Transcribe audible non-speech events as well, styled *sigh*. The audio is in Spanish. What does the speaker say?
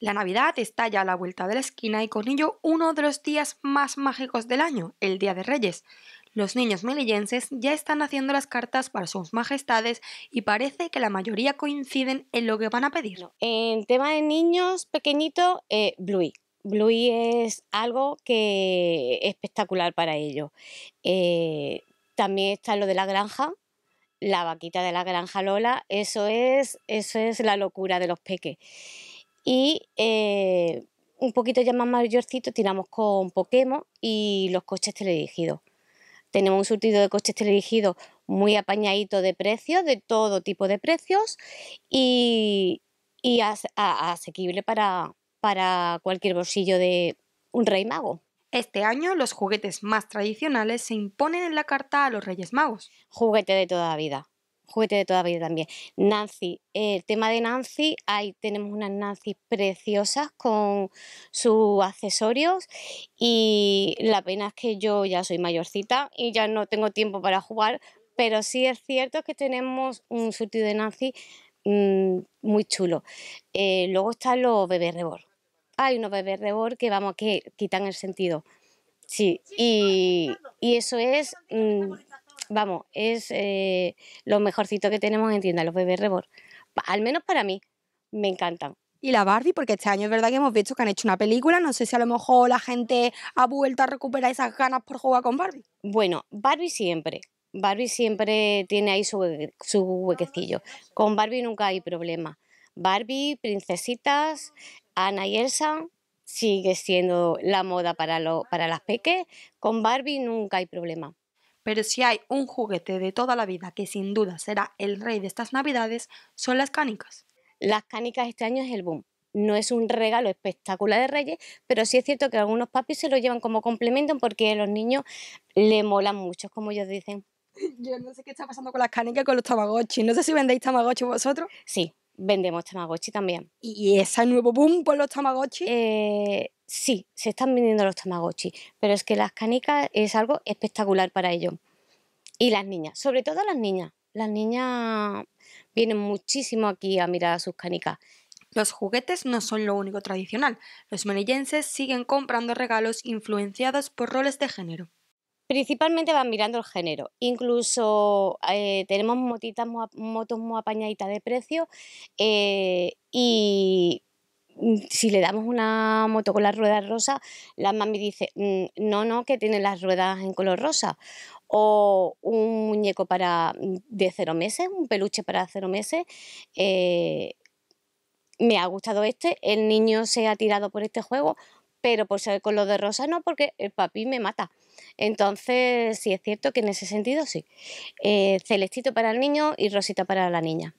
La Navidad está ya a la vuelta de la esquina y con ello uno de los días más mágicos del año, el Día de Reyes. Los niños melillenses ya están haciendo las cartas para sus majestades y parece que la mayoría coinciden en lo que van a pedir. En tema de niños pequeñitos, eh, Bluey. Bluey es algo que es espectacular para ellos. Eh, también está lo de la granja, la vaquita de la granja Lola. Eso es, eso es la locura de los peques y eh, un poquito ya más mayorcito tiramos con Pokémon y los coches teledirigidos. Tenemos un surtido de coches teledirigidos muy apañadito de precios, de todo tipo de precios y, asequible para, para cualquier bolsillo de un rey mago. Este año los juguetes más tradicionales se imponen en la carta a los Reyes Magos. Juguete de toda la vida juguete de todavía también. Nancy, el tema de Nancy, ahí tenemos unas Nancy preciosas con sus accesorios y la pena es que yo ya soy mayorcita y ya no tengo tiempo para jugar, pero sí es cierto que tenemos un surtido de Nancy mm, muy chulo. Eh, luego están los bebés rebor. Hay unos bebés rebor que vamos que quitan el sentido. Sí, y, eso es... Mm, vamos, es eh, lo mejorcito que tenemos en tienda, los bebés rebor. Al menos para mí, me encantan. Y la Barbie, porque este año es verdad que hemos visto que han hecho una película, no sé si a lo mejor la gente ha vuelto a recuperar esas ganas por jugar con Barbie. Bueno, Barbie siempre, Barbie siempre tiene ahí su, huequecillo. Con Barbie nunca hay problema. Barbie, princesitas, Ana y Elsa sigue siendo la moda para, para las peques. Con Barbie nunca hay problema. Pero si hay un juguete de toda la vida que sin duda será el rey de estas navidades, son las canicas. Las canicas este año es el boom. No es un regalo espectacular de Reyes, pero sí es cierto que algunos papis se lo llevan como complemento porque a los niños le molan mucho, como ellos dicen. *laughs* Yo no sé qué está pasando con las canicas con los tamagotchi. No sé si vendéis tamagotchi vosotros. Sí, vendemos tamagotchi también. ¿Y ese nuevo boom con los tamagotchi? Eh, sí, se están vendiendo los Tamagotchi, pero es que las canicas es algo espectacular para ellos. Y las niñas, sobre todo las niñas. Las niñas vienen muchísimo aquí a mirar a sus canicas. Los juguetes no son lo único tradicional. Los manillenses siguen comprando regalos influenciados por roles de género. Principalmente van mirando el género. Incluso eh, tenemos motitas, motos muy apañaditas de precio eh, y si le damos una moto con las ruedas rosa, la mami dice, mm, no, no, que tiene las ruedas en color rosa. O un muñeco para, mm, de cero meses, un peluche para cero meses. Eh, me ha gustado este, el niño se ha tirado por este juego, pero por ser color de rosa no, porque el papi me mata. Entonces, sí es cierto que en ese sentido sí. Eh, celestito para el niño y rosita para la niña.